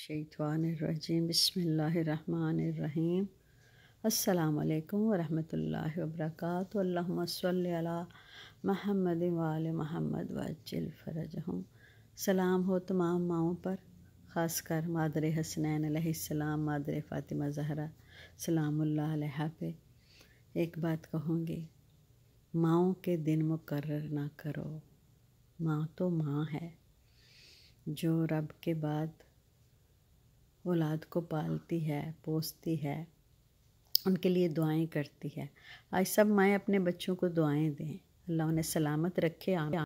शैतवानरजीम बसमीम अल्लाम वरम वबरक अल्ला महमद वाल महमद वजिलफरज फ़रजहम सलाम हो तमाम माओं पर ख़ास कर मादर सलाम मादर फ़ातिमा जहरा सलाम्ला पे एक बात कहूँगी माओ के दिन मुकर ना करो माँ तो माँ है जो रब के बाद औलाद को पालती है पोसती है उनके लिए दुआएं करती है आज सब माएँ अपने बच्चों को दुआएं दें अल्लाह उन्हें सलामत रखे आम